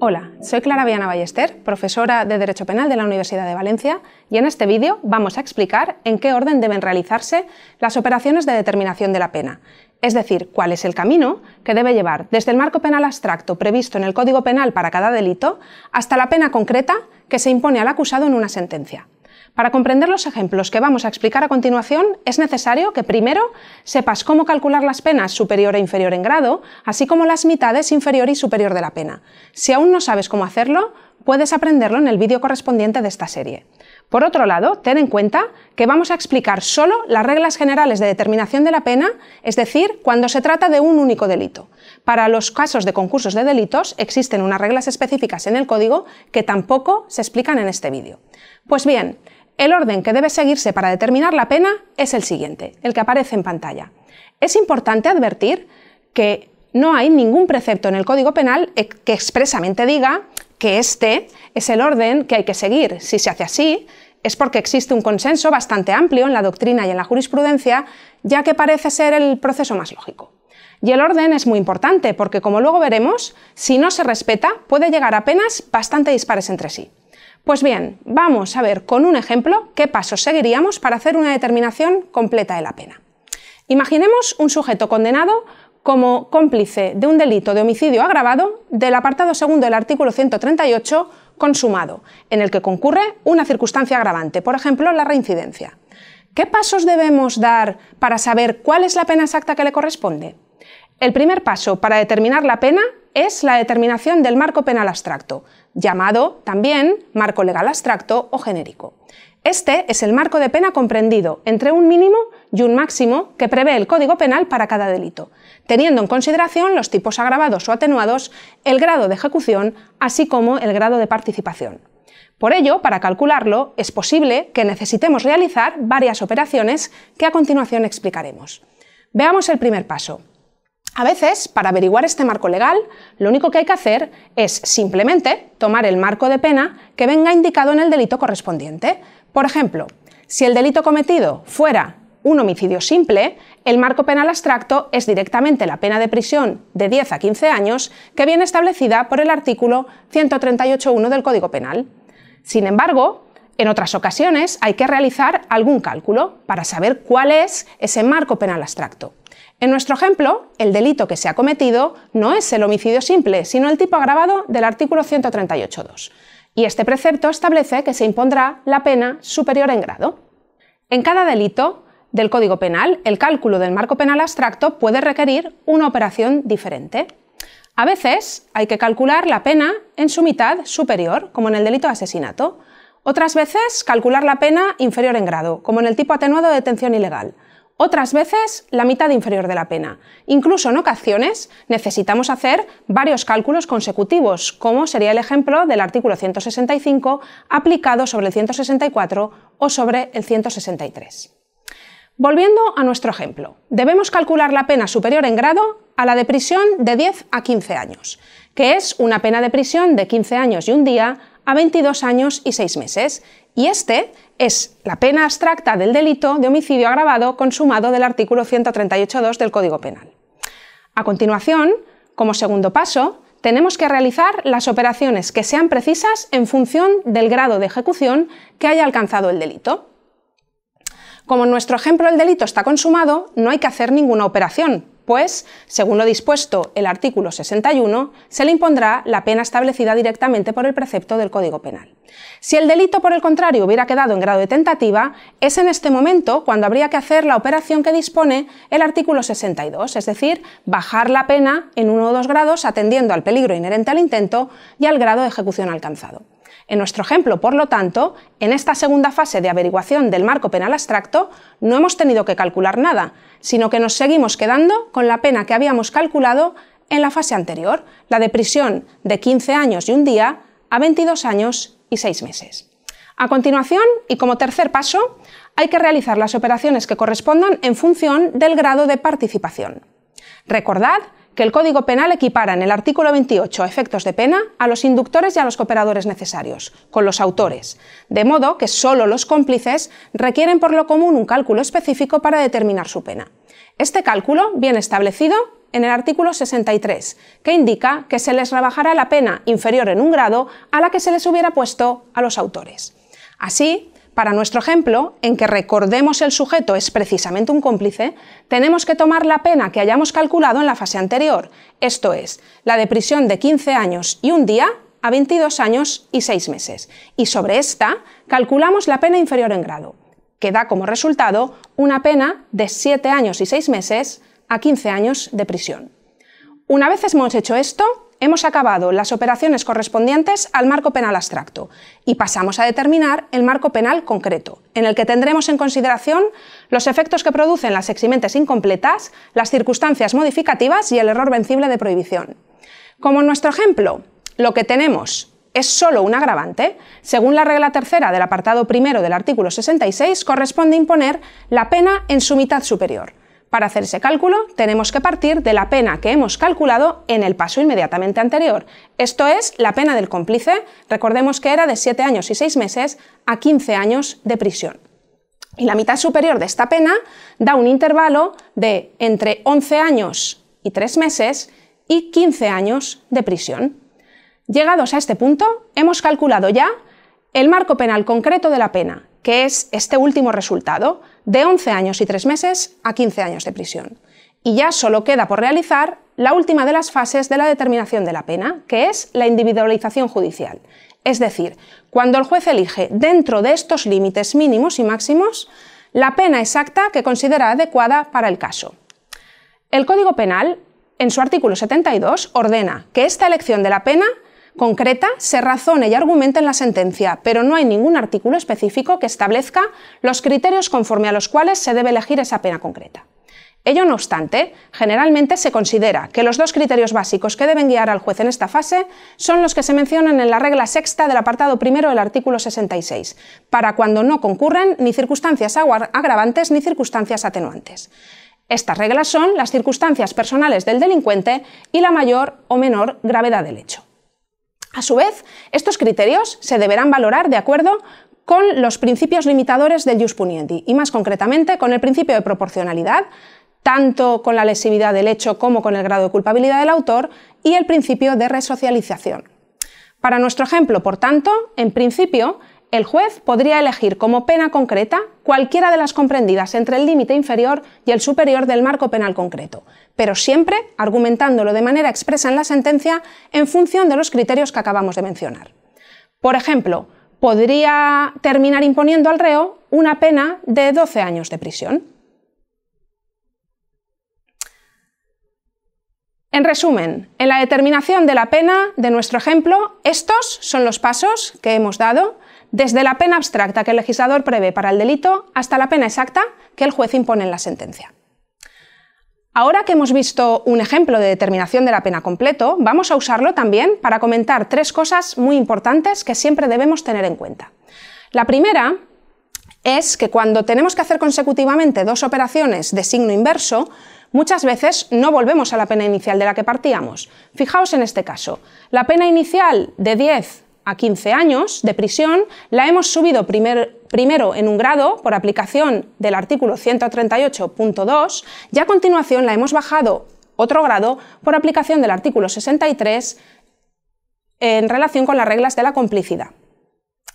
Hola, soy Clara Viana Ballester, profesora de Derecho Penal de la Universidad de Valencia, y en este vídeo vamos a explicar en qué orden deben realizarse las operaciones de determinación de la pena, es decir, cuál es el camino que debe llevar desde el marco penal abstracto previsto en el Código Penal para cada delito hasta la pena concreta que se impone al acusado en una sentencia. Para comprender los ejemplos que vamos a explicar a continuación, es necesario que primero sepas cómo calcular las penas superior e inferior en grado, así como las mitades inferior y superior de la pena. Si aún no sabes cómo hacerlo, puedes aprenderlo en el vídeo correspondiente de esta serie. Por otro lado, ten en cuenta que vamos a explicar solo las reglas generales de determinación de la pena, es decir, cuando se trata de un único delito. Para los casos de concursos de delitos existen unas reglas específicas en el código que tampoco se explican en este vídeo. Pues bien, el orden que debe seguirse para determinar la pena es el siguiente, el que aparece en pantalla. Es importante advertir que no hay ningún precepto en el Código Penal e-, que expresamente diga que este es el orden que hay que seguir. Si se hace así, es porque existe un consenso bastante amplio en la doctrina y en la jurisprudencia, ya que parece ser el proceso más lógico. Y el orden es muy importante porque, como luego veremos, si no se respeta, puede llegar a penas bastante dispares entre sí. Pues bien, vamos a ver con un ejemplo qué pasos seguiríamos para hacer una determinación completa de la pena. Imaginemos un sujeto condenado como cómplice de un delito de homicidio agravado del apartado segundo del artículo 138 consumado, en el que concurre una circunstancia agravante, por ejemplo, la reincidencia. ¿Qué pasos debemos dar para saber cuál es la pena exacta que le corresponde? El primer paso para determinar la pena es la determinación del marco penal abstracto, llamado también marco legal abstracto o genérico. Este es el marco de pena comprendido entre un mínimo y un máximo que prevé el Código Penal para cada delito, teniendo en consideración los tipos agravados o atenuados, el grado de ejecución, así como el grado de participación. Por ello, para calcularlo, es posible que necesitemos realizar varias operaciones que a continuación explicaremos. Veamos el primer paso. A veces, para averiguar este marco legal, lo único que hay que hacer es simplemente tomar el marco de pena que venga indicado en el delito correspondiente. Por ejemplo, si el delito cometido fuera un homicidio simple, el marco penal abstracto es directamente la pena de prisión de 10 a 15 años que viene establecida por el artículo 138.1 del Código Penal. Sin embargo, en otras ocasiones hay que realizar algún cálculo para saber cuál es ese marco penal abstracto. En nuestro ejemplo, el delito que se ha cometido no es el homicidio simple, sino el tipo agravado del artículo 138.2, y este precepto establece que se impondrá la pena superior en grado. En cada delito del Código Penal, el cálculo del marco penal abstracto puede requerir una operación diferente. A veces hay que calcular la pena en su mitad superior, como en el delito de asesinato. Otras veces calcular la pena inferior en grado, como en el tipo atenuado de detención ilegal otras veces la mitad inferior de la pena. Incluso en ocasiones necesitamos hacer varios cálculos consecutivos, como sería el ejemplo del artículo 165 aplicado sobre el 164 o sobre el 163. Volviendo a nuestro ejemplo, debemos calcular la pena superior en grado a la de prisión de 10 a 15 años, que es una pena de prisión de 15 años y un día a 22 años y 6 meses, y este es la pena abstracta del delito de homicidio agravado consumado del artículo 138.2 del Código Penal. A continuación, como segundo paso, tenemos que realizar las operaciones que sean precisas en función del grado de ejecución que haya alcanzado el delito. Como en nuestro ejemplo el delito está consumado, no hay que hacer ninguna operación, pues, según lo dispuesto el artículo 61, se le impondrá la pena establecida directamente por el precepto del Código Penal. Si el delito, por el contrario, hubiera quedado en grado de tentativa, es en este momento cuando habría que hacer la operación que dispone el artículo 62, es decir, bajar la pena en uno o dos grados atendiendo al peligro inherente al intento y al grado de ejecución alcanzado. En nuestro ejemplo, por lo tanto, en esta segunda fase de averiguación del marco penal abstracto, no hemos tenido que calcular nada, sino que nos seguimos quedando con la pena que habíamos calculado en la fase anterior, la de prisión de 15 años y un día a 22 años y 6 meses. A continuación, y como tercer paso, hay que realizar las operaciones que correspondan en función del grado de participación. Recordad que el Código Penal equipara en el artículo 28 efectos de pena a los inductores y a los cooperadores necesarios, con los autores, de modo que solo los cómplices requieren por lo común un cálculo específico para determinar su pena. Este cálculo viene establecido en el artículo 63, que indica que se les rebajará la pena inferior en un grado a la que se les hubiera puesto a los autores. Así, para nuestro ejemplo, en que recordemos el sujeto es precisamente un cómplice, tenemos que tomar la pena que hayamos calculado en la fase anterior, esto es, la de prisión de 15 años y un día a 22 años y 6 meses, y sobre esta calculamos la pena inferior en grado, que da como resultado una pena de 7 años y 6 meses a 15 años de prisión. Una vez hemos hecho esto, hemos acabado las operaciones correspondientes al marco penal abstracto y pasamos a determinar el marco penal concreto, en el que tendremos en consideración los efectos que producen las eximentes incompletas, las circunstancias modificativas y el error vencible de prohibición. Como en nuestro ejemplo, lo que tenemos es solo un agravante, según la regla tercera del apartado primero del artículo 66, corresponde imponer la pena en su mitad superior, para hacer ese cálculo tenemos que partir de la pena que hemos calculado en el paso inmediatamente anterior. Esto es la pena del cómplice, recordemos que era de 7 años y 6 meses a 15 años de prisión. Y la mitad superior de esta pena da un intervalo de entre 11 años y 3 meses y 15 años de prisión. Llegados a este punto, hemos calculado ya el marco penal concreto de la pena, que es este último resultado, de 11 años y 3 meses a 15 años de prisión. Y ya solo queda por realizar la última de las fases de la determinación de la pena, que es la individualización judicial. Es decir, cuando el juez elige dentro de estos límites mínimos y máximos la pena exacta que considera adecuada para el caso. El Código Penal, en su artículo 72, ordena que esta elección de la pena concreta se razone y argumenta en la sentencia, pero no hay ningún artículo específico que establezca los criterios conforme a los cuales se debe elegir esa pena concreta. Ello no obstante, generalmente se considera que los dos criterios básicos que deben guiar al juez en esta fase son los que se mencionan en la regla sexta del apartado primero del artículo 66, para cuando no concurren ni circunstancias agravantes ni circunstancias atenuantes. Estas reglas son las circunstancias personales del delincuente y la mayor o menor gravedad del hecho. A su vez, estos criterios se deberán valorar de acuerdo con los principios limitadores del jus puniendi y más concretamente con el principio de proporcionalidad, tanto con la lesividad del hecho como con el grado de culpabilidad del autor y el principio de resocialización. Para nuestro ejemplo, por tanto, en principio, el juez podría elegir como pena concreta cualquiera de las comprendidas entre el límite inferior y el superior del marco penal concreto, pero siempre argumentándolo de manera expresa en la sentencia en función de los criterios que acabamos de mencionar. Por ejemplo, podría terminar imponiendo al reo una pena de 12 años de prisión. En resumen, en la determinación de la pena de nuestro ejemplo, estos son los pasos que hemos dado desde la pena abstracta que el legislador prevé para el delito hasta la pena exacta que el juez impone en la sentencia. Ahora que hemos visto un ejemplo de determinación de la pena completo, vamos a usarlo también para comentar tres cosas muy importantes que siempre debemos tener en cuenta. La primera es que cuando tenemos que hacer consecutivamente dos operaciones de signo inverso, muchas veces no volvemos a la pena inicial de la que partíamos. Fijaos en este caso, la pena inicial de 10 a 15 años de prisión, la hemos subido primero en un grado por aplicación del artículo 138.2 y a continuación la hemos bajado otro grado por aplicación del artículo 63 en relación con las reglas de la complicidad.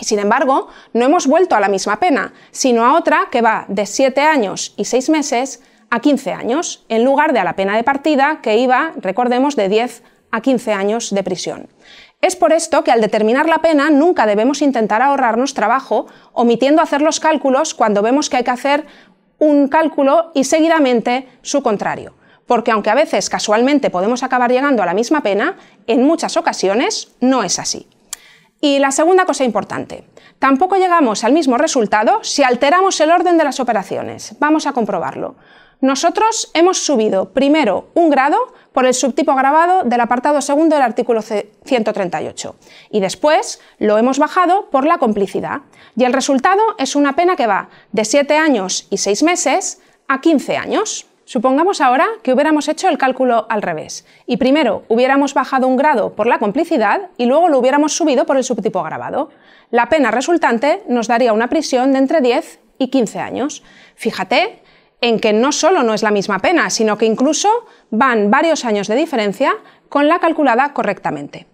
sin embargo, no hemos vuelto a la misma pena, sino a otra que va de 7 años y 6 meses a 15 años, en lugar de a la pena de partida que iba, recordemos, de 10 a 15 años de prisión. Es por esto que al determinar la pena nunca debemos intentar ahorrarnos trabajo omitiendo hacer los cálculos cuando vemos que hay que hacer un cálculo y seguidamente su contrario. Porque aunque a veces casualmente podemos acabar llegando a la misma pena, en muchas ocasiones no es así. Y la segunda cosa importante, tampoco llegamos al mismo resultado si alteramos el orden de las operaciones. Vamos a comprobarlo. Nosotros hemos subido primero un grado por el subtipo agravado del apartado segundo del artículo 138 y después lo hemos bajado por la complicidad y el resultado es una pena que va de 7 años y 6 meses a 15 años. Supongamos ahora que hubiéramos hecho el cálculo al revés y primero hubiéramos bajado un grado por la complicidad y luego lo hubiéramos subido por el subtipo agravado. La pena resultante nos daría una prisión de entre 10 y 15 años. Fíjate en que no solo no es la misma pena, sino que incluso van varios años de diferencia con la calculada correctamente.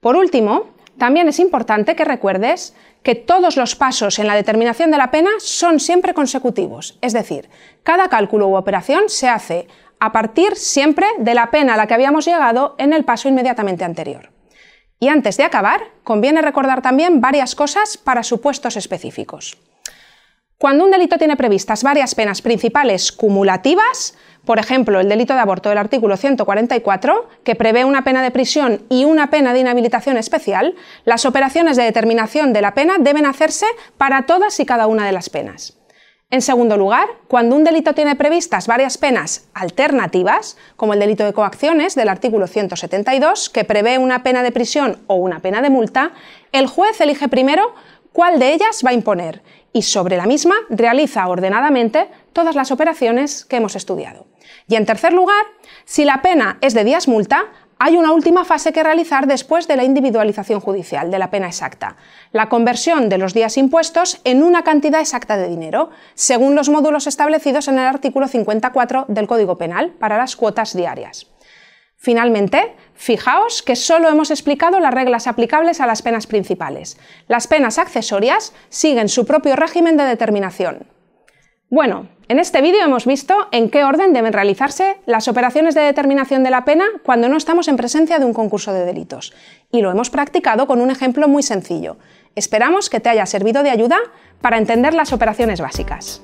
Por último, también es importante que recuerdes que todos los pasos en la determinación de la pena son siempre consecutivos, es decir, cada cálculo u operación se hace a partir siempre de la pena a la que habíamos llegado en el paso inmediatamente anterior. Y antes de acabar, conviene recordar también varias cosas para supuestos específicos. Cuando un delito tiene previstas varias penas principales cumulativas, por ejemplo, el delito de aborto del artículo 144, que prevé una pena de prisión y una pena de inhabilitación especial, las operaciones de determinación de la pena deben hacerse para todas y cada una de las penas. En segundo lugar, cuando un delito tiene previstas varias penas alternativas, como el delito de coacciones del artículo 172, que prevé una pena de prisión o una pena de multa, el juez elige primero cuál de ellas va a imponer y sobre la misma realiza ordenadamente todas las operaciones que hemos estudiado. Y en tercer lugar, si la pena es de días multa, hay una última fase que realizar después de la individualización judicial de la pena exacta, la conversión de los días impuestos en una cantidad exacta de dinero, según los módulos establecidos en el artículo 54 del Código Penal para las cuotas diarias. Finalmente, fijaos que solo hemos explicado las reglas aplicables a las penas principales. Las penas accesorias siguen su propio régimen de determinación. Bueno, en este vídeo hemos visto en qué orden deben realizarse las operaciones de determinación de la pena cuando no estamos en presencia de un concurso de delitos. Y lo hemos practicado con un ejemplo muy sencillo. Esperamos que te haya servido de ayuda para entender las operaciones básicas.